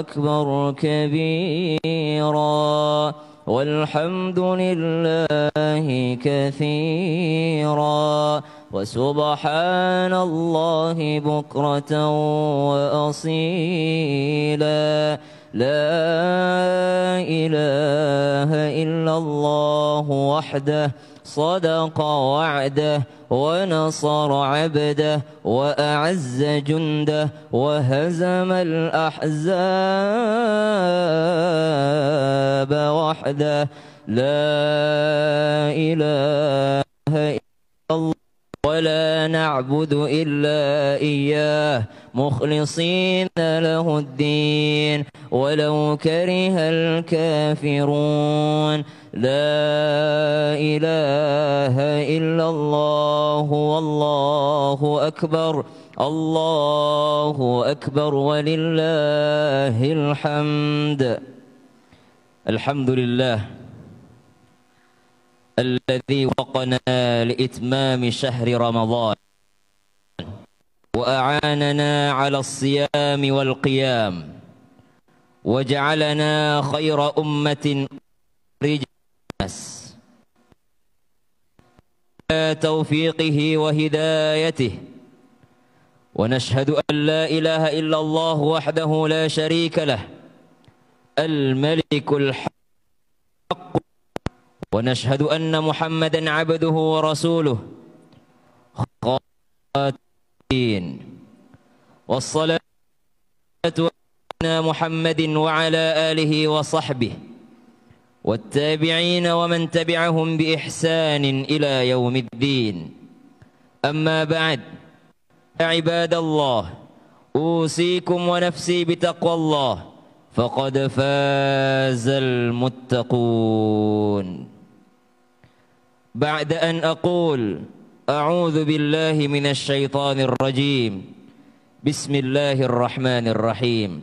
أكبر كبيرا والحمد لله كثيرا وسبحان الله بكرة وأصيلا لا إله إلا الله وحده صدق وعده ونصر عبده وأعز جنده وهزم الأحزاب وحده لا إله إلا الله ولا نعبد إلا إياه مخلصين له الدين ولو كره الكافرون لا إله إلا الله والله أكبر الله أكبر ولله الحمد الحمد لله الذي وقنا لإتمام شهر رمضان وأعاننا على الصيام والقيام وجعلنا خير أمة الناس توفيقه وهدايته ونشهد أن لا إله إلا الله وحده لا شريك له الملك الحق ونشهد أن محمدا عبده ورسوله خاتين والصلاة على محمد وعلى آله وصحبه والتابعين ومن تبعهم بإحسان إلى يوم الدين أما بعد عباد الله أوصيكم ونفسي بتقوى الله فقد فاز المتقون بعد أن أقول أعوذ بالله من الشيطان الرجيم بسم الله الرحمن الرحيم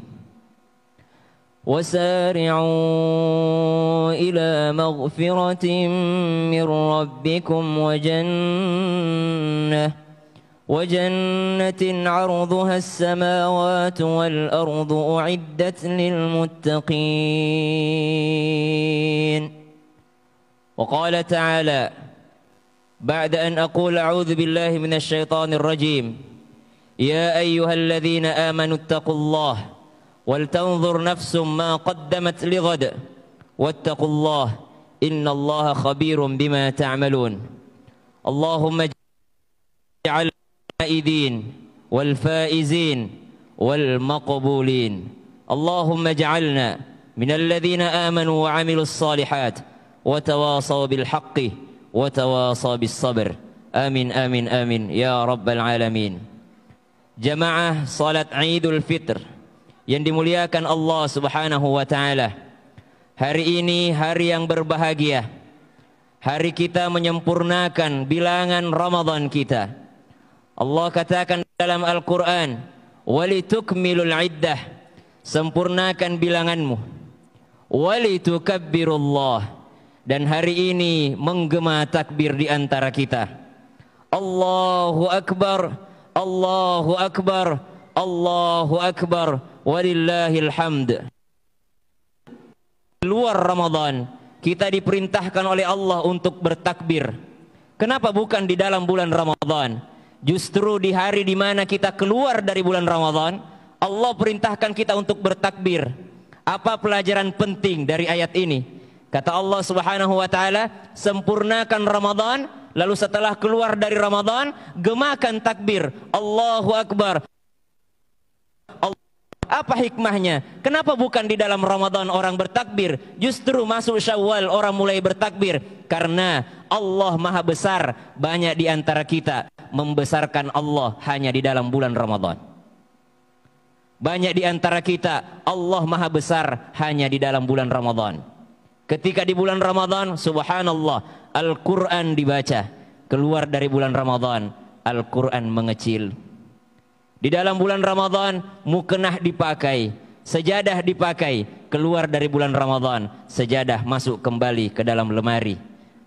وسارعوا إلى مغفرة من ربكم وجنة وجنة عرضها السماوات والأرض أعدت للمتقين وقال تعالى بعد أن أقول أعوذ بالله من الشيطان الرجيم يا أيها الذين آمنوا اتقوا الله ولتنظر نفس ما قدمت لغد واتقوا الله إن الله خبير بما تعملون اللهم اجعل الفائزين والفائزين والمقبولين اللهم اجعلنا من الذين آمنوا وعملوا الصالحات وتواصوا بالحق وتواصوا بالصبر آمين آمين آمين يا رب العالمين جماعة صلاة عيد الفطر yang dimuliakan Allah Subhanahu wa taala. Hari ini hari yang berbahagia. Hari kita menyempurnakan bilangan Ramadan kita. Allah katakan dalam Al-Qur'an, "Walitukmilul iddah." Sempurnakan bilanganmu. Walitukabbirullah. Dan hari ini menggema takbir di antara kita. Allahu akbar, Allahu akbar, Allahu akbar. Walillahil hamd. Luar Ramadan, kita diperintahkan oleh Allah untuk bertakbir. Kenapa bukan di dalam bulan Ramadan? Justru di hari di mana kita keluar dari bulan Ramadan, Allah perintahkan kita untuk bertakbir. Apa pelajaran penting dari ayat ini? Kata Allah Subhanahu wa taala, sempurnakan Ramadan, lalu setelah keluar dari Ramadan, gemakan takbir. Allahu akbar. Allah apa hikmahnya? Kenapa bukan di dalam Ramadan orang bertakbir? Justru masuk Syawal orang mulai bertakbir karena Allah Maha Besar. Banyak di antara kita membesarkan Allah hanya di dalam bulan Ramadan. Banyak di antara kita Allah Maha Besar hanya di dalam bulan Ramadan. Ketika di bulan Ramadan, subhanallah, Al-Qur'an dibaca. Keluar dari bulan Ramadan, Al-Qur'an mengecil di dalam bulan Ramadan mukenah dipakai, sejadah dipakai, keluar dari bulan Ramadan, sejadah masuk kembali ke dalam lemari.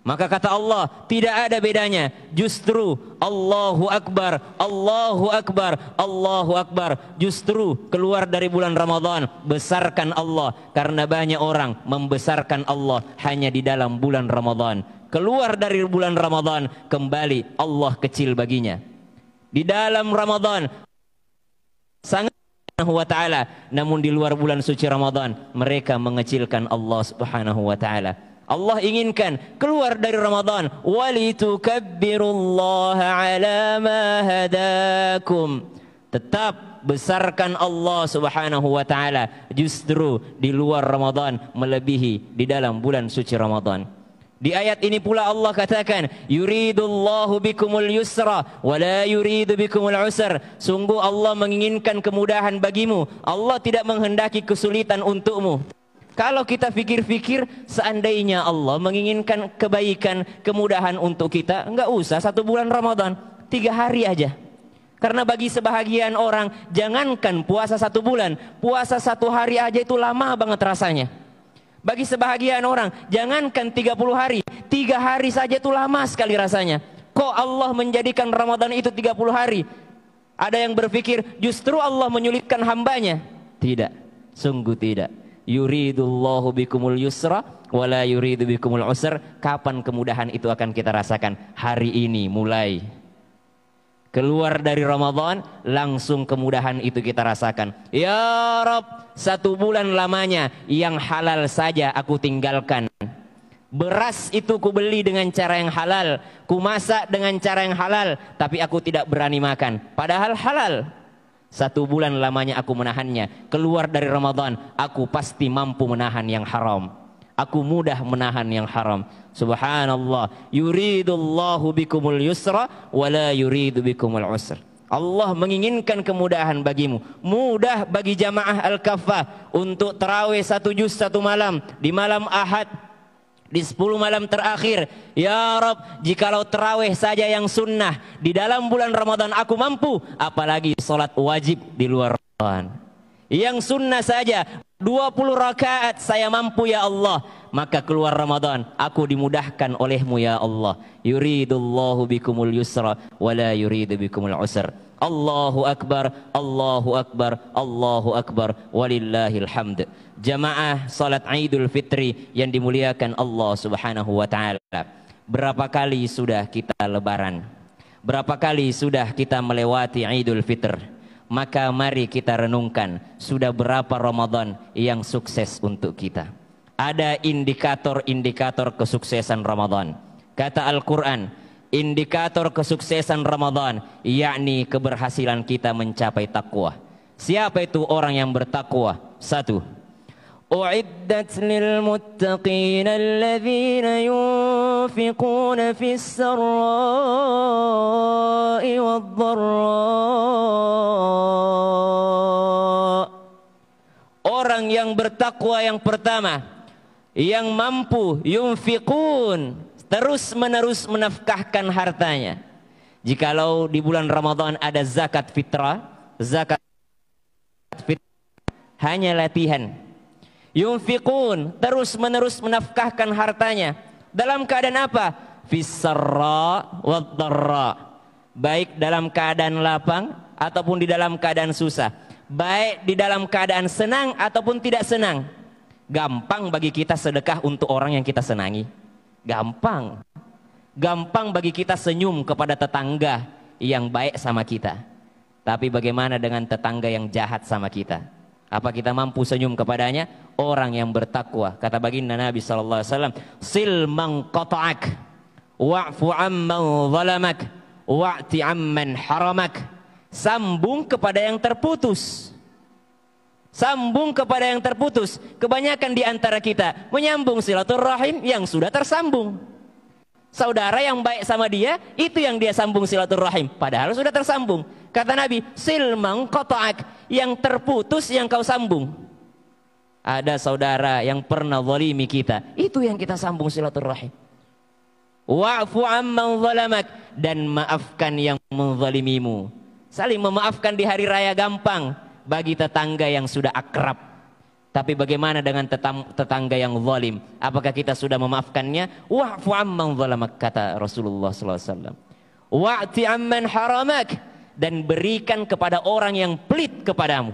Maka kata Allah, tidak ada bedanya. Justru Allahu Akbar, Allahu Akbar, Allahu Akbar. Justru keluar dari bulan Ramadan, besarkan Allah. Karena banyak orang membesarkan Allah hanya di dalam bulan Ramadan. Keluar dari bulan Ramadan, kembali Allah kecil baginya. Di dalam Ramadan, sangat Subhanahu wa taala namun di luar bulan suci Ramadan mereka mengecilkan Allah Subhanahu wa taala Allah inginkan keluar dari Ramadan walitukabbirullaha ala ma hadakum tetap besarkan Allah Subhanahu wa taala justru di luar Ramadan melebihi di dalam bulan suci Ramadan Di ayat ini pula Allah katakan, "Yuridullahu bikumul yusra wa la yuridu bikumul usr." Sungguh Allah menginginkan kemudahan bagimu. Allah tidak menghendaki kesulitan untukmu. Kalau kita pikir-pikir, seandainya Allah menginginkan kebaikan, kemudahan untuk kita, enggak usah satu bulan Ramadan, tiga hari aja. Karena bagi sebahagian orang, jangankan puasa satu bulan, puasa satu hari aja itu lama banget rasanya. Bagi sebahagian orang, jangankan 30 hari, tiga hari saja itu lama sekali rasanya. Kok Allah menjadikan Ramadan itu 30 hari? Ada yang berpikir justru Allah menyulitkan hambanya. Tidak, sungguh tidak. Yuridullahu bikumul yusra wala yuridu bikumul usr. Kapan kemudahan itu akan kita rasakan? Hari ini mulai keluar dari Ramadan langsung kemudahan itu kita rasakan ya Rob satu bulan lamanya yang halal saja aku tinggalkan beras itu ku beli dengan cara yang halal ku masak dengan cara yang halal tapi aku tidak berani makan padahal halal satu bulan lamanya aku menahannya keluar dari Ramadan aku pasti mampu menahan yang haram aku mudah menahan yang haram. Subhanallah. Yuridullahu bikumul yusra wa la yuridu bikumul usra. Allah menginginkan kemudahan bagimu. Mudah bagi jamaah Al-Kafah untuk terawih satu juz satu malam di malam Ahad di 10 malam terakhir ya Rob jikalau terawih saja yang sunnah di dalam bulan Ramadan aku mampu apalagi sholat wajib di luar Ramadan yang sunnah saja 20 rakaat saya mampu ya Allah maka keluar Ramadan aku dimudahkan olehmu ya Allah yuridullahu bikumul yusra wala yuridu bikumul usr Allahu akbar Allahu akbar Allahu akbar walillahil hamd jamaah salat Idul Fitri yang dimuliakan Allah Subhanahu wa taala berapa kali sudah kita lebaran berapa kali sudah kita melewati Idul Fitr maka mari kita renungkan sudah berapa Ramadan yang sukses untuk kita. Ada indikator-indikator kesuksesan Ramadan. Kata Al-Quran, indikator kesuksesan Ramadan, yakni keberhasilan kita mencapai takwa. Siapa itu orang yang bertakwa? Satu, أعدت للمتقين الذين ينفقون في السراء والضراء Orang yang bertakwa yang pertama Yang mampu yunfiqun Terus menerus menafkahkan hartanya Jikalau di bulan Ramadan ada zakat fitrah Zakat fitrah Hanya latihan Yunfiqun, terus-menerus menafkahkan hartanya. Dalam keadaan apa? Fisarra wadharra. Baik dalam keadaan lapang ataupun di dalam keadaan susah. Baik di dalam keadaan senang ataupun tidak senang. Gampang bagi kita sedekah untuk orang yang kita senangi. Gampang. Gampang bagi kita senyum kepada tetangga yang baik sama kita. Tapi bagaimana dengan tetangga yang jahat sama kita? Apa kita mampu senyum kepadanya? Orang yang bertakwa. Kata baginda Nabi saw "Sil man qata'ak wa'fu amman zalamak wa'ti amman haramak." Sambung kepada yang terputus. Sambung kepada yang terputus. Kebanyakan di antara kita menyambung silaturahim yang sudah tersambung. Saudara yang baik sama dia, itu yang dia sambung silaturahim. Padahal sudah tersambung. Kata Nabi, silmang kotoak yang terputus yang kau sambung. Ada saudara yang pernah zalimi kita. Itu yang kita sambung silaturahim. Wa'fu amman zalamak. Dan maafkan yang menzalimimu. Saling memaafkan di hari raya gampang. Bagi tetangga yang sudah akrab. Tapi bagaimana dengan tetangga yang zalim? Apakah kita sudah memaafkannya? Wa'fu amman zalamak kata Rasulullah sallallahu alaihi wasallam. Wa'ti amman haramak dan berikan kepada orang yang pelit kepadamu.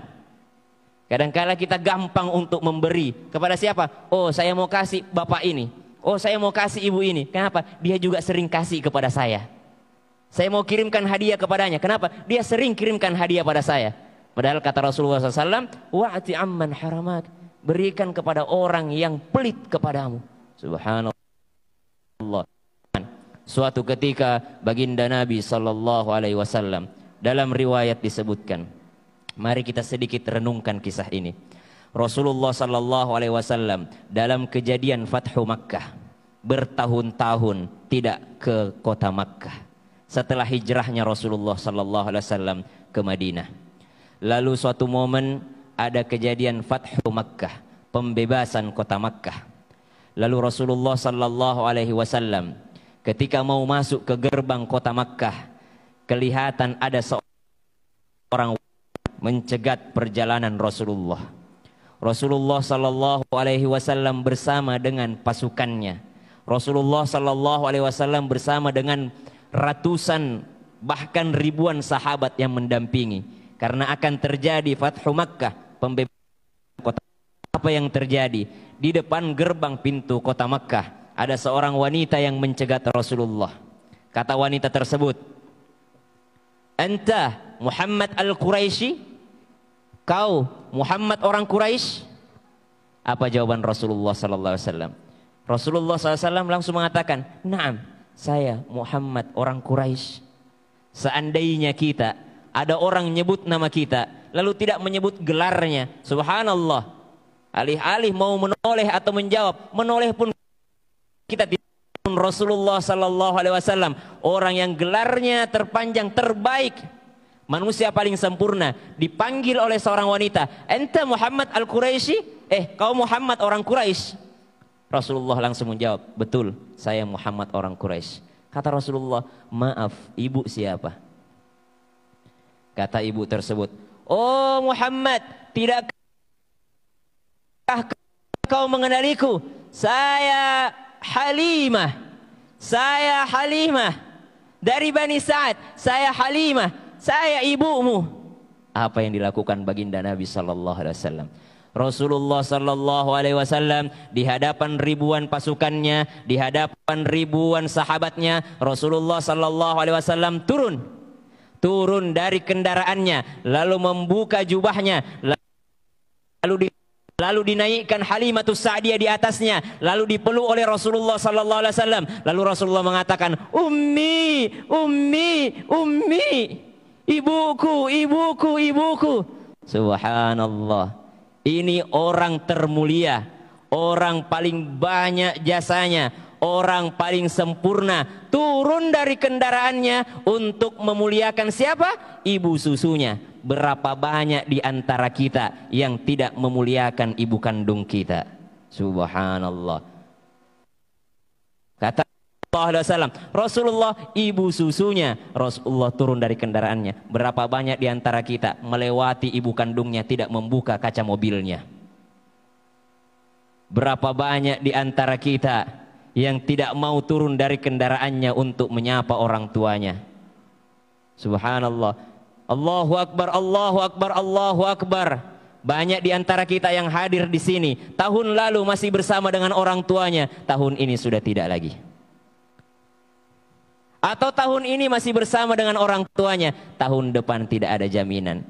Kadangkala kita gampang untuk memberi kepada siapa? Oh, saya mau kasih bapak ini. Oh, saya mau kasih ibu ini. Kenapa? Dia juga sering kasih kepada saya. Saya mau kirimkan hadiah kepadanya. Kenapa? Dia sering kirimkan hadiah pada saya. Padahal kata Rasulullah SAW, wa'ati amman haramak. Berikan kepada orang yang pelit kepadamu. Subhanallah. Suatu ketika baginda Nabi Sallallahu Alaihi Wasallam dalam riwayat disebutkan. Mari kita sedikit renungkan kisah ini. Rasulullah sallallahu alaihi wasallam dalam kejadian Fathu Makkah bertahun-tahun tidak ke kota Makkah setelah hijrahnya Rasulullah sallallahu alaihi wasallam ke Madinah. Lalu suatu momen ada kejadian Fathu Makkah, pembebasan kota Makkah. Lalu Rasulullah sallallahu alaihi wasallam ketika mau masuk ke gerbang kota Makkah kelihatan ada seorang mencegat perjalanan Rasulullah. Rasulullah shallallahu alaihi wasallam bersama dengan pasukannya. Rasulullah shallallahu alaihi wasallam bersama dengan ratusan bahkan ribuan sahabat yang mendampingi karena akan terjadi Fathu Makkah pembebasan kota apa yang terjadi di depan gerbang pintu kota Makkah ada seorang wanita yang mencegat Rasulullah kata wanita tersebut Anta Muhammad Al-Quraisy? Kau Muhammad orang Quraisy? Apa jawaban Rasulullah sallallahu alaihi wasallam? Rasulullah SAW langsung mengatakan, Naam, saya Muhammad orang Quraisy. Seandainya kita, ada orang nyebut nama kita, lalu tidak menyebut gelarnya. Subhanallah. Alih-alih mau menoleh atau menjawab, menoleh pun kita tidak. Rasulullah sallallahu alaihi wasallam, orang yang gelarnya terpanjang terbaik, manusia paling sempurna, dipanggil oleh seorang wanita, "Anta Muhammad Al-Quraisy?" Eh, kau Muhammad orang Quraisy. Rasulullah langsung menjawab, "Betul, saya Muhammad orang Quraisy." Kata Rasulullah, "Maaf, ibu siapa?" Kata ibu tersebut, "Oh Muhammad, tidak kau mengenaliku? Saya Halimah. Saya Halimah. Dari Bani Sa'ad. Saya Halimah. Saya ibumu. Apa yang dilakukan baginda Nabi sallallahu alaihi wasallam? Rasulullah sallallahu alaihi wasallam di hadapan ribuan pasukannya, di hadapan ribuan sahabatnya, Rasulullah sallallahu alaihi wasallam turun. Turun dari kendaraannya, lalu membuka jubahnya, lalu di Lalu dinaikkan Halimatus Sa'diyah di atasnya, lalu dipeluk oleh Rasulullah sallallahu alaihi wasallam. Lalu Rasulullah mengatakan, "Ummi, ummi, ummi." Ibuku, ibuku, ibuku. Subhanallah. Ini orang termulia, orang paling banyak jasanya, orang paling sempurna turun dari kendaraannya untuk memuliakan siapa? Ibu susunya. Berapa banyak di antara kita yang tidak memuliakan ibu kandung kita? Subhanallah. Kata SWT, Rasulullah ibu susunya Rasulullah turun dari kendaraannya Berapa banyak di antara kita melewati ibu kandungnya Tidak membuka kaca mobilnya Berapa banyak di antara kita yang tidak mau turun dari kendaraannya untuk menyapa orang tuanya. Subhanallah. Allahu Akbar, Allahu Akbar, Allahu Akbar. Banyak di antara kita yang hadir di sini. Tahun lalu masih bersama dengan orang tuanya. Tahun ini sudah tidak lagi. Atau tahun ini masih bersama dengan orang tuanya. Tahun depan tidak ada jaminan.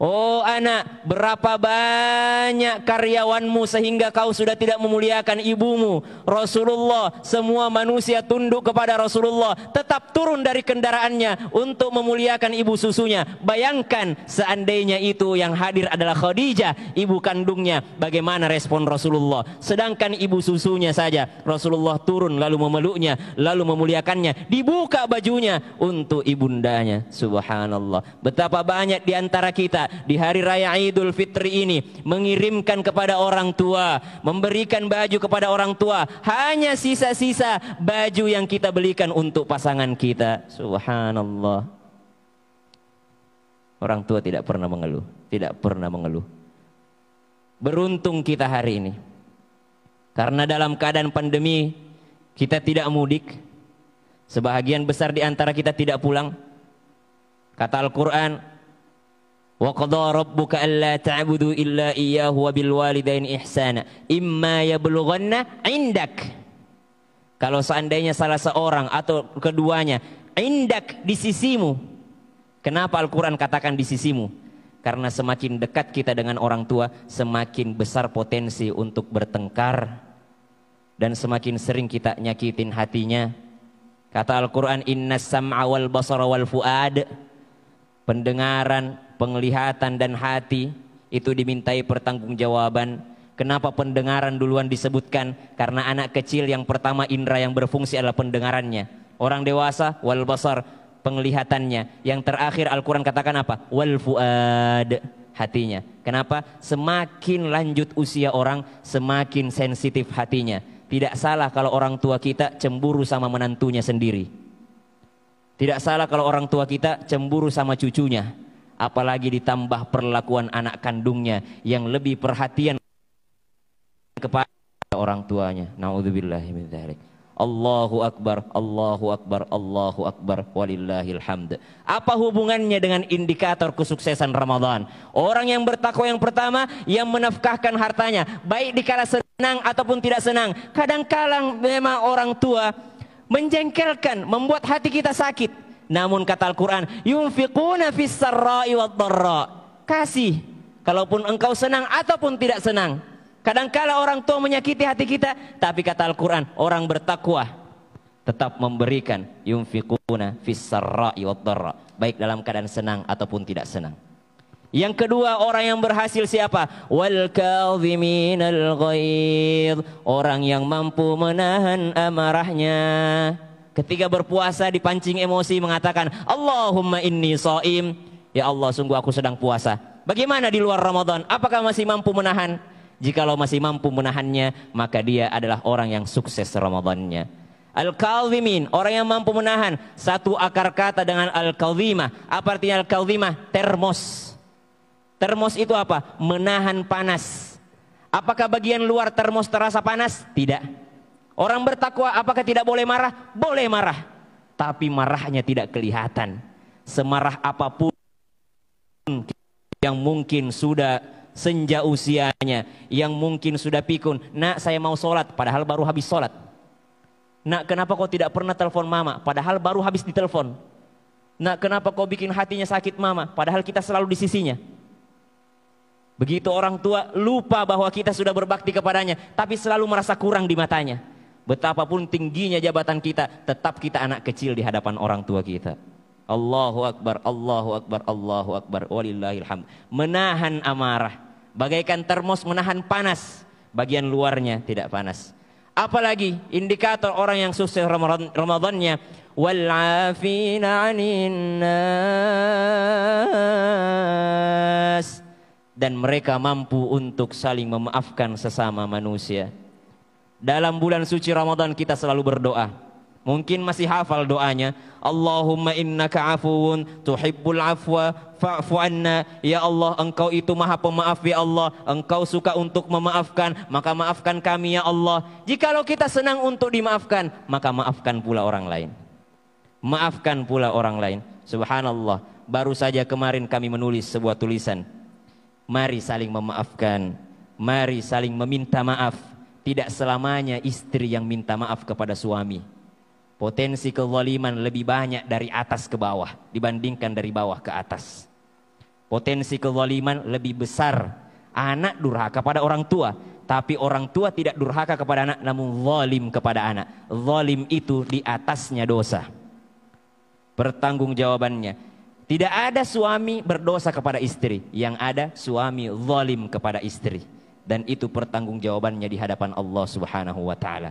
Oh anak, berapa banyak karyawanmu sehingga kau sudah tidak memuliakan ibumu. Rasulullah, semua manusia tunduk kepada Rasulullah. Tetap turun dari kendaraannya untuk memuliakan ibu susunya. Bayangkan seandainya itu yang hadir adalah Khadijah, ibu kandungnya. Bagaimana respon Rasulullah? Sedangkan ibu susunya saja. Rasulullah turun lalu memeluknya, lalu memuliakannya. Dibuka bajunya untuk ibundanya. Subhanallah. Betapa banyak di antara kita di hari raya Idul Fitri ini mengirimkan kepada orang tua, memberikan baju kepada orang tua, hanya sisa-sisa baju yang kita belikan untuk pasangan kita. Subhanallah. Orang tua tidak pernah mengeluh, tidak pernah mengeluh. Beruntung kita hari ini. Karena dalam keadaan pandemi kita tidak mudik. Sebahagian besar di antara kita tidak pulang. Kata Al-Qur'an, وقضى ربك ألا تعبدوا إلا إياه وبالوالدين إحسانا إما يبلغن عندك kalau seandainya salah seorang atau keduanya indak di sisimu kenapa Al-Quran katakan di sisimu karena semakin dekat kita dengan orang tua semakin besar potensi untuk bertengkar dan semakin sering kita nyakitin hatinya kata Al-Quran inna sam'a wal basara wal fuad pendengaran penglihatan dan hati itu dimintai pertanggungjawaban. Kenapa pendengaran duluan disebutkan? Karena anak kecil yang pertama indera yang berfungsi adalah pendengarannya. Orang dewasa wal basar penglihatannya. Yang terakhir Al-Qur'an katakan apa? Wal fuad hatinya. Kenapa? Semakin lanjut usia orang, semakin sensitif hatinya. Tidak salah kalau orang tua kita cemburu sama menantunya sendiri. Tidak salah kalau orang tua kita cemburu sama cucunya apalagi ditambah perlakuan anak kandungnya yang lebih perhatian kepada orang tuanya. Nauzubillahi min Allahu akbar, Allahu akbar, Allahu akbar, walillahil hamd. Apa hubungannya dengan indikator kesuksesan Ramadan? Orang yang bertakwa yang pertama yang menafkahkan hartanya, baik dikala senang ataupun tidak senang. Kadang-kala memang orang tua menjengkelkan, membuat hati kita sakit. Namun kata Al-Quran, yunfiquna fissarra'i wa Kasih, kalaupun engkau senang ataupun tidak senang. Kadangkala orang tua menyakiti hati kita, tapi kata Al-Quran, orang bertakwa tetap memberikan yunfiquna fissarra'i wa Baik dalam keadaan senang ataupun tidak senang. Yang kedua orang yang berhasil siapa? Wal kadhiminal ghaidh. Orang yang mampu menahan amarahnya ketika berpuasa dipancing emosi mengatakan Allahumma inni soim ya Allah sungguh aku sedang puasa bagaimana di luar Ramadan apakah masih mampu menahan jikalau masih mampu menahannya maka dia adalah orang yang sukses Ramadannya Al-Kalzimin, orang yang mampu menahan satu akar kata dengan Al-Kalzimah. Apa artinya Al-Kalzimah? Termos. Termos itu apa? Menahan panas. Apakah bagian luar termos terasa panas? Tidak. Orang bertakwa apakah tidak boleh marah? Boleh marah. Tapi marahnya tidak kelihatan. Semarah apapun yang mungkin sudah senja usianya, yang mungkin sudah pikun. Nak saya mau sholat, padahal baru habis sholat. Nak kenapa kau tidak pernah telepon mama, padahal baru habis ditelepon. Nak kenapa kau bikin hatinya sakit mama, padahal kita selalu di sisinya. Begitu orang tua lupa bahwa kita sudah berbakti kepadanya, tapi selalu merasa kurang di matanya. Betapapun tingginya jabatan kita, tetap kita anak kecil di hadapan orang tua kita. Allahu Akbar, Allahu Akbar, Allahu Akbar, walillahilham. Menahan amarah, bagaikan termos menahan panas, bagian luarnya tidak panas. Apalagi indikator orang yang sukses Ramadannya walafina afina dan mereka mampu untuk saling memaafkan sesama manusia. Dalam bulan suci Ramadan kita selalu berdoa. Mungkin masih hafal doanya. Allahumma innaka afuun tuhibbul afwa fa'fu anna. Ya Allah, engkau itu maha pemaaf ya Allah. Engkau suka untuk memaafkan, maka maafkan kami ya Allah. Jikalau kita senang untuk dimaafkan, maka maafkan pula orang lain. Maafkan pula orang lain. Subhanallah. Baru saja kemarin kami menulis sebuah tulisan. Mari saling memaafkan. Mari saling meminta maaf tidak selamanya istri yang minta maaf kepada suami. Potensi kezaliman lebih banyak dari atas ke bawah dibandingkan dari bawah ke atas. Potensi kezaliman lebih besar anak durhaka pada orang tua, tapi orang tua tidak durhaka kepada anak namun zalim kepada anak. Zalim itu di atasnya dosa. Pertanggungjawabannya tidak ada suami berdosa kepada istri, yang ada suami zalim kepada istri dan itu pertanggungjawabannya di hadapan Allah Subhanahu wa taala.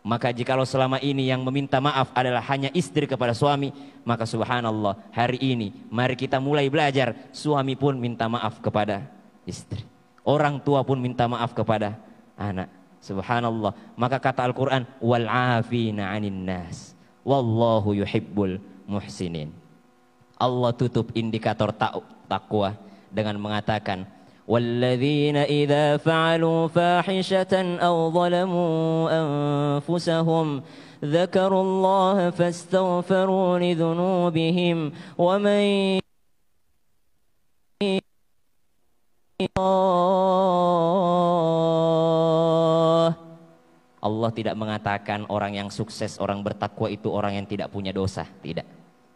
Maka jikalau selama ini yang meminta maaf adalah hanya istri kepada suami, maka subhanallah hari ini mari kita mulai belajar suami pun minta maaf kepada istri. Orang tua pun minta maaf kepada anak. Subhanallah. Maka kata Al-Qur'an wal afina 'anil nas. Wallahu yuhibbul muhsinin. Allah tutup indikator takwa dengan mengatakan والذين إذا فعلوا فاحشة أو ظلموا أنفسهم ذكروا الله فاستغفروا لذنوبهم ومن Allah tidak mengatakan orang yang sukses, orang bertakwa itu orang yang tidak punya dosa, tidak.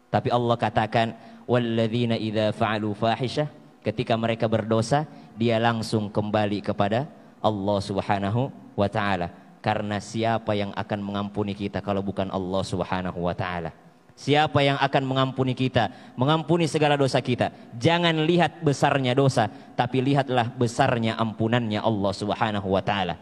Tapi Allah katakan, وَالَّذِينَ إِذَا فَعَلُوا فَاحِشَةً Ketika mereka berdosa, dia langsung kembali kepada Allah Subhanahu wa taala. Karena siapa yang akan mengampuni kita kalau bukan Allah Subhanahu wa taala? Siapa yang akan mengampuni kita, mengampuni segala dosa kita. Jangan lihat besarnya dosa, tapi lihatlah besarnya ampunannya Allah Subhanahu wa taala.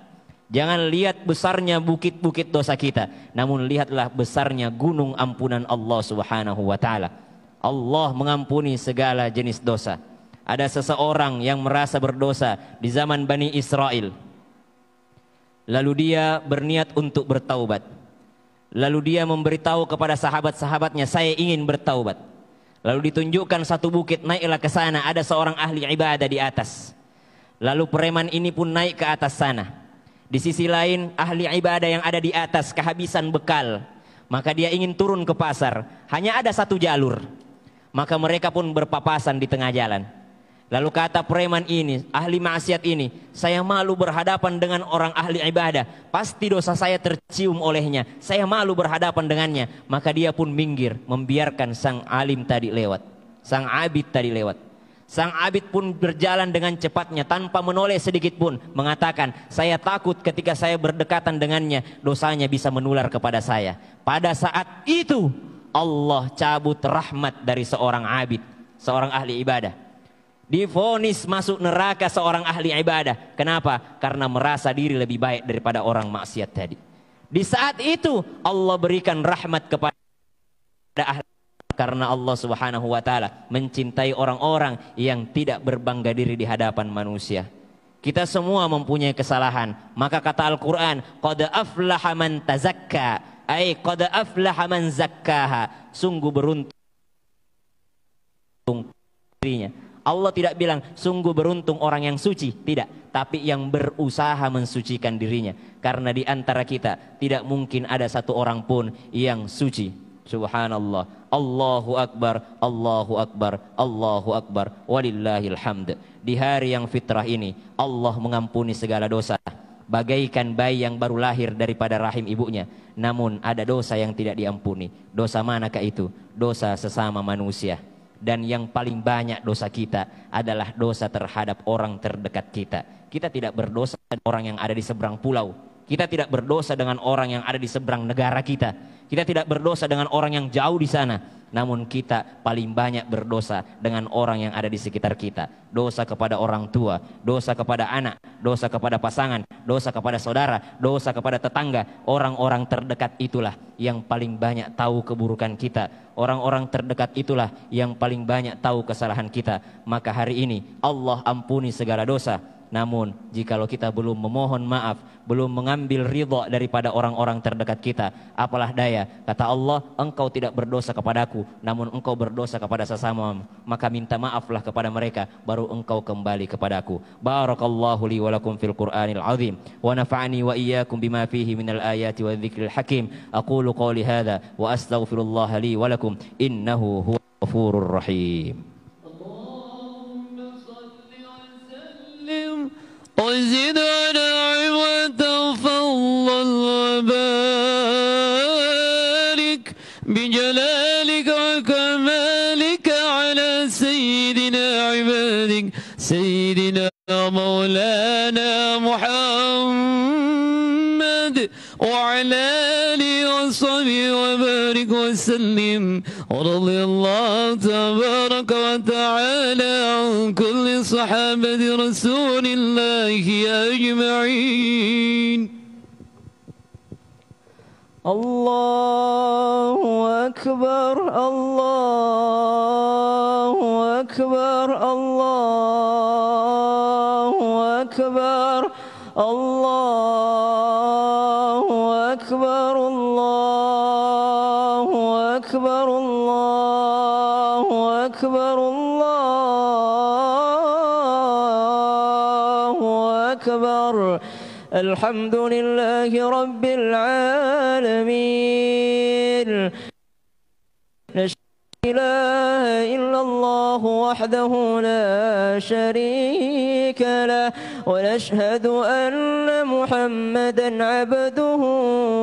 Jangan lihat besarnya bukit-bukit dosa kita, namun lihatlah besarnya gunung ampunan Allah Subhanahu wa taala. Allah mengampuni segala jenis dosa ada seseorang yang merasa berdosa di zaman Bani Israel. Lalu dia berniat untuk bertaubat. Lalu dia memberitahu kepada sahabat-sahabatnya, saya ingin bertaubat. Lalu ditunjukkan satu bukit, naiklah ke sana, ada seorang ahli ibadah di atas. Lalu preman ini pun naik ke atas sana. Di sisi lain, ahli ibadah yang ada di atas kehabisan bekal. Maka dia ingin turun ke pasar. Hanya ada satu jalur. Maka mereka pun berpapasan di tengah jalan. Lalu kata preman ini, ahli maksiat ini, saya malu berhadapan dengan orang ahli ibadah. Pasti dosa saya tercium olehnya. Saya malu berhadapan dengannya. Maka dia pun minggir, membiarkan sang alim tadi lewat. Sang abid tadi lewat. Sang abid pun berjalan dengan cepatnya tanpa menoleh sedikit pun, mengatakan, "Saya takut ketika saya berdekatan dengannya, dosanya bisa menular kepada saya." Pada saat itu Allah cabut rahmat dari seorang abid, seorang ahli ibadah. Difonis masuk neraka seorang ahli ibadah. Kenapa? Karena merasa diri lebih baik daripada orang maksiat tadi. Di saat itu Allah berikan rahmat kepada ahli karena Allah Subhanahu wa taala mencintai orang-orang yang tidak berbangga diri di hadapan manusia. Kita semua mempunyai kesalahan. Maka kata Al-Qur'an, qad aflaha man tazakka, ai qad aflaha man zakkaha. Sungguh beruntung dirinya Allah tidak bilang sungguh beruntung orang yang suci, tidak, tapi yang berusaha mensucikan dirinya karena di antara kita tidak mungkin ada satu orang pun yang suci. Subhanallah. Allahu akbar, Allahu akbar, Allahu akbar. Walillahil hamd. Di hari yang fitrah ini Allah mengampuni segala dosa bagaikan bayi yang baru lahir daripada rahim ibunya. Namun ada dosa yang tidak diampuni. Dosa manakah itu? Dosa sesama manusia dan yang paling banyak dosa kita adalah dosa terhadap orang terdekat kita. Kita tidak berdosa dengan orang yang ada di seberang pulau, kita tidak berdosa dengan orang yang ada di seberang negara kita. Kita tidak berdosa dengan orang yang jauh di sana. Namun kita paling banyak berdosa dengan orang yang ada di sekitar kita. Dosa kepada orang tua, dosa kepada anak, dosa kepada pasangan, dosa kepada saudara, dosa kepada tetangga. Orang-orang terdekat itulah yang paling banyak tahu keburukan kita. Orang-orang terdekat itulah yang paling banyak tahu kesalahan kita. Maka hari ini Allah ampuni segala dosa namun, jikalau kita belum memohon maaf, belum mengambil ridho daripada orang-orang terdekat kita, apalah daya, kata Allah, engkau tidak berdosa kepadaku, namun engkau berdosa kepada sesamamu, maka minta maaflah kepada mereka, baru engkau kembali kepadaku. Barakallahu li walakum fil Qur'anil azim, wa nafa'ani wa iyyakum bima fihi minal ayati wa dzikril hakim. Aqulu qawli hadha, wa astaghfirullah li walakum, innahu huwa ghafurur rahim. وسلم ورضي الله تبارك وتعالى عن كل صحابة رسول الله أجمعين الله أكبر الله أكبر الله أكبر الله أكبر الحمد لله رب العالمين لا إله إلا الله وحده لا شريك له ونشهد أن محمدا عبده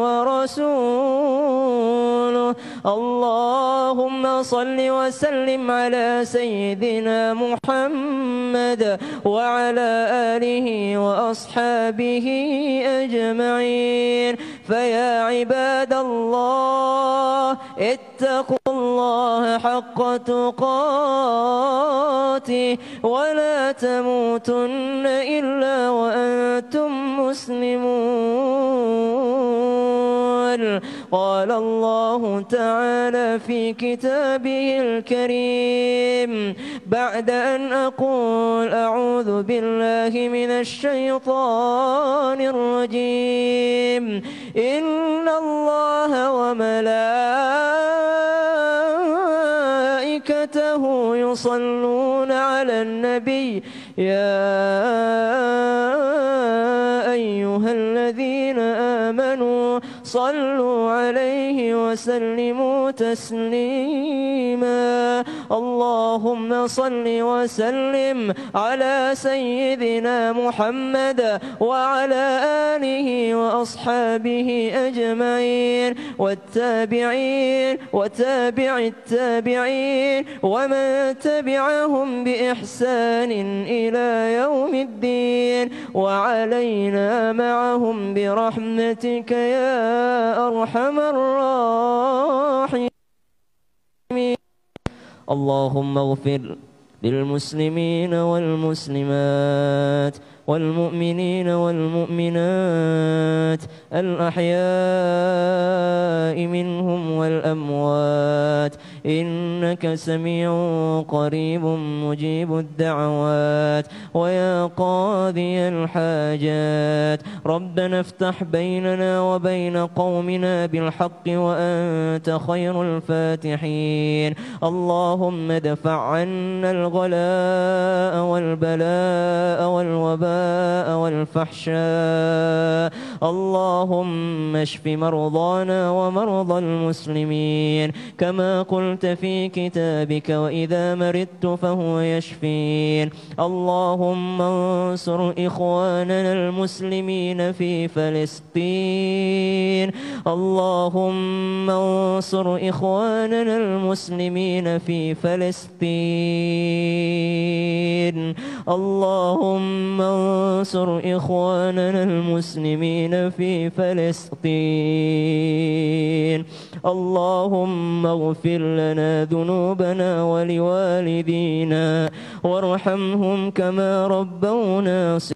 ورسوله اللهم صل وسلم على سيدنا محمد وعلى آله وأصحابه أجمعين فيا عباد الله اتقوا الله حق تقاته ولا تموتن إلا وأنتم مسلمون الأول قال الله تعالى في كتابه الكريم بعد أن أقول أعوذ بالله من الشيطان الرجيم إن الله وملائكته يصلون على النبي يا صلوا عليه وسلموا تسليما اللهم صل وسلم على سيدنا محمد وعلى آله وأصحابه أجمعين والتابعين وتابع التابعين ومن تبعهم بإحسان إلى يوم الدين وعلينا معهم برحمتك يا أرحم الراحمين اللهم اغفر للمسلمين والمسلمات والمؤمنين والمؤمنات الأحياء منهم والأموات إنك سميع قريب مجيب الدعوات ويا قاضي الحاجات ربنا افتح بيننا وبين قومنا بالحق وأنت خير الفاتحين اللهم دفع عنا الغلاء والبلاء والوباء والفحشاء اللهم اشف مرضانا ومرضى المسلمين كما قلت في كتابك وإذا مرضت فهو يشفين اللهم انصر إخواننا المسلمين في فلسطين اللهم انصر إخواننا المسلمين في فلسطين اللهم وانصر إخواننا المسلمين في فلسطين اللهم اغفر لنا ذنوبنا ولوالدينا وارحمهم كما ربونا صغارا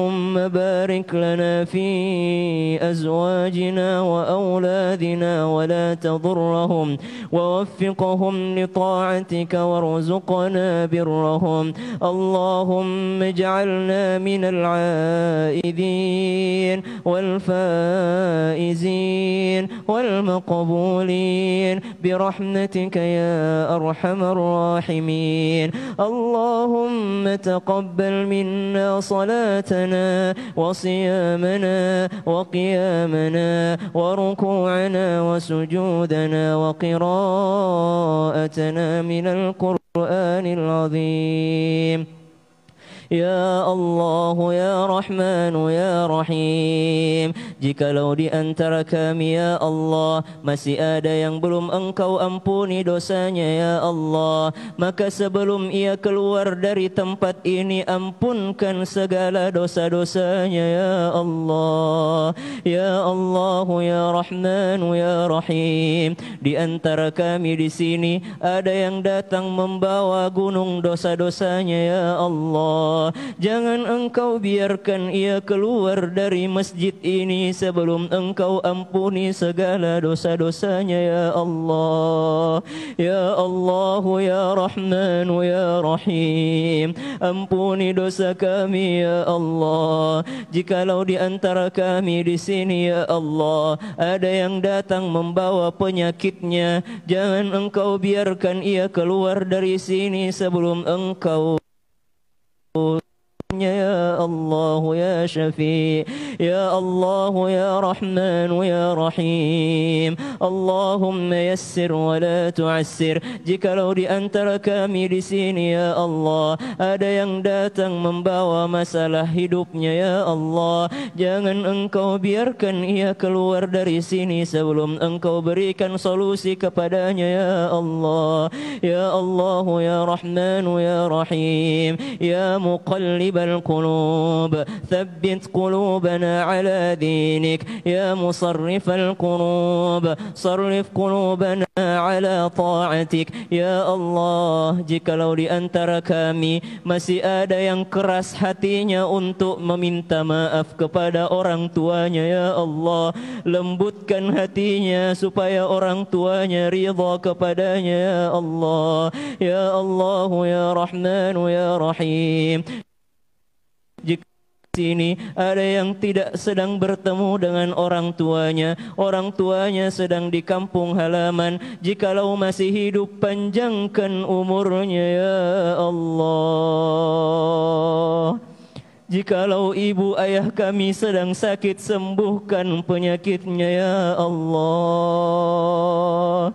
اللهم بارك لنا في أزواجنا وأولادنا ولا تضرهم ووفقهم لطاعتك وارزقنا برهم اللهم اجعلنا من العائدين والفائزين والمقبولين برحمتك يا أرحم الراحمين اللهم تقبل منا صلاتنا صلاتنا وصيامنا وقيامنا وركوعنا وسجودنا وقراءتنا من القرآن العظيم يا الله يا رحمن يا رحيم Jikalau di antara kami ya Allah masih ada yang belum engkau ampuni dosanya ya Allah Maka sebelum ia keluar dari tempat ini ampunkan segala dosa-dosanya ya Allah Ya Allah ya Rahman ya Rahim Di antara kami di sini ada yang datang membawa gunung dosa-dosanya ya Allah Jangan engkau biarkan ia keluar dari masjid ini sebelum engkau ampuni segala dosa-dosanya ya Allah Ya Allah ya Rahman ya Rahim ampuni dosa kami ya Allah jikalau di antara kami di sini ya Allah ada yang datang membawa penyakitnya jangan engkau biarkan ia keluar dari sini sebelum engkau الدنيا يا الله يا شفيع يا الله يا رحمن يا رحيم اللهم يسر ولا تعسر jikalau di antara kami di sini ya Allah ada yang datang membawa masalah hidupnya ya Allah jangan engkau biarkan ia keluar dari sini sebelum engkau berikan solusi kepadanya ya Allah ya Allah ya Rahman ya Rahim ya Muqallibal القلوب ثبت قلوبنا على دينك يا مصرف القلوب صرف قلوبنا على طاعتك ya Allah jikalau di antara kami masih ada yang keras hatinya untuk meminta maaf kepada orang tuanya ya Allah lembutkan hatinya supaya orang tuanya ridha kepadanya ya Allah ya Allah ya Rahman ya Rahim sini ada yang tidak sedang bertemu dengan orang tuanya orang tuanya sedang di kampung halaman jikalau masih hidup panjangkan umurnya ya Allah Jikalau ibu ayah kami sedang sakit sembuhkan penyakitnya ya Allah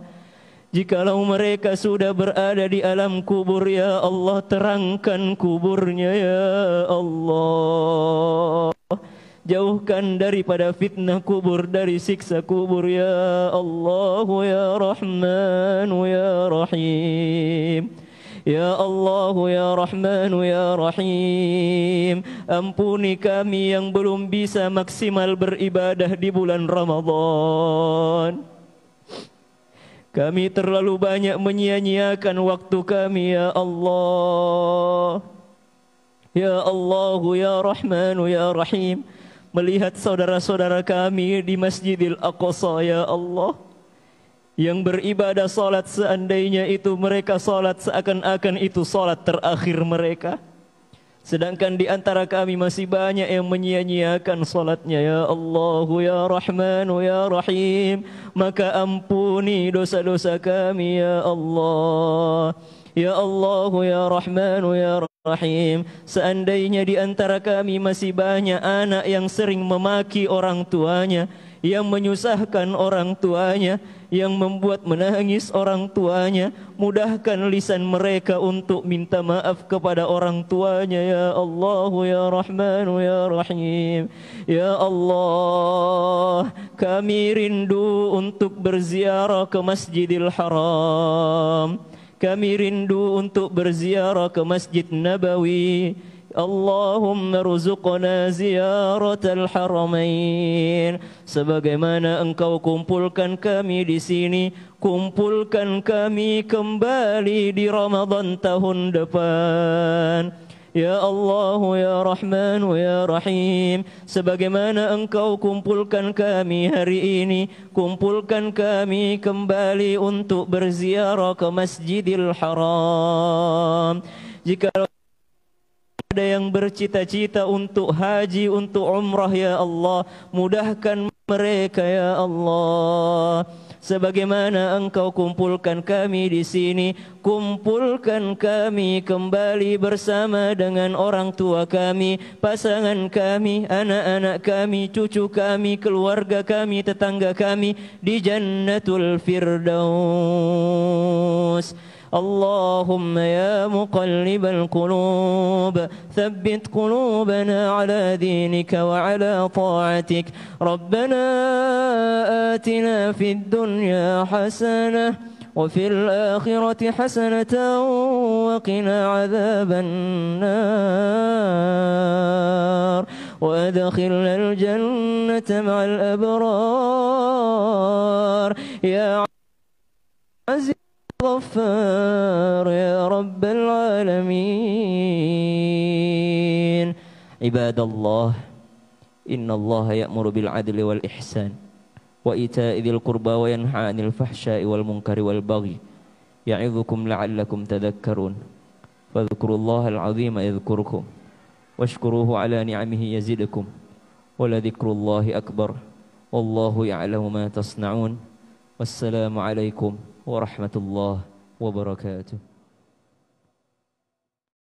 Jikalau mereka sudah berada di alam kubur ya Allah terangkan kuburnya ya Allah Jauhkan daripada fitnah kubur dari siksa kubur ya Allah ya Rahman ya Rahim Ya Allah ya Rahman ya Rahim Ampuni kami yang belum bisa maksimal beribadah di bulan Ramadan kami terlalu banyak menyia-nyiakan waktu kami ya Allah. Ya Allah, ya Rahman, ya Rahim. Melihat saudara-saudara kami di Masjidil Aqsa ya Allah. Yang beribadah salat seandainya itu mereka salat seakan-akan itu salat terakhir mereka. Mereka Sedangkan di antara kami masih banyak yang menyia-nyiakan solatnya. Ya Allahu ya Rahman ya Rahim. Maka ampuni dosa-dosa kami ya Allah. Ya Allahu ya Rahman ya Rahim. Seandainya di antara kami masih banyak anak yang sering memaki orang tuanya. yang menyusahkan orang tuanya, yang membuat menangis orang tuanya. Mudahkan lisan mereka untuk minta maaf kepada orang tuanya. Ya Allah, Ya Rahman, Ya Rahim. Ya Allah, kami rindu untuk berziarah ke Masjidil Haram. Kami rindu untuk berziarah ke Masjid Nabawi. Allahumma ruzuqna ziyaratal haramain sebagaimana engkau kumpulkan kami di sini kumpulkan kami kembali di Ramadan tahun depan Ya Allah, Ya Rahman, Ya Rahim Sebagaimana engkau kumpulkan kami hari ini Kumpulkan kami kembali untuk berziarah ke Masjidil Haram Jika ada yang bercita-cita untuk haji, untuk umrah ya Allah. Mudahkan mereka ya Allah. Sebagaimana engkau kumpulkan kami di sini, kumpulkan kami kembali bersama dengan orang tua kami, pasangan kami, anak-anak kami, cucu kami, keluarga kami, tetangga kami di Jannatul Firdaus. اللهم يا مقلب القلوب ثبت قلوبنا على دينك وعلى طاعتك ربنا آتنا في الدنيا حسنة وفي الآخرة حسنة وقنا عذاب النار وأدخلنا الجنة مع الأبرار يا عزيز الغفار يا رب العالمين عباد الله إن الله يأمر بالعدل والإحسان وإيتاء ذي القربى وينهى عن الفحشاء والمنكر والبغي يعظكم لعلكم تذكرون فاذكروا الله العظيم يذكركم واشكروه على نعمه يزدكم ولذكر الله أكبر والله يعلم ما تصنعون والسلام عليكم ورحمة الله وبركاته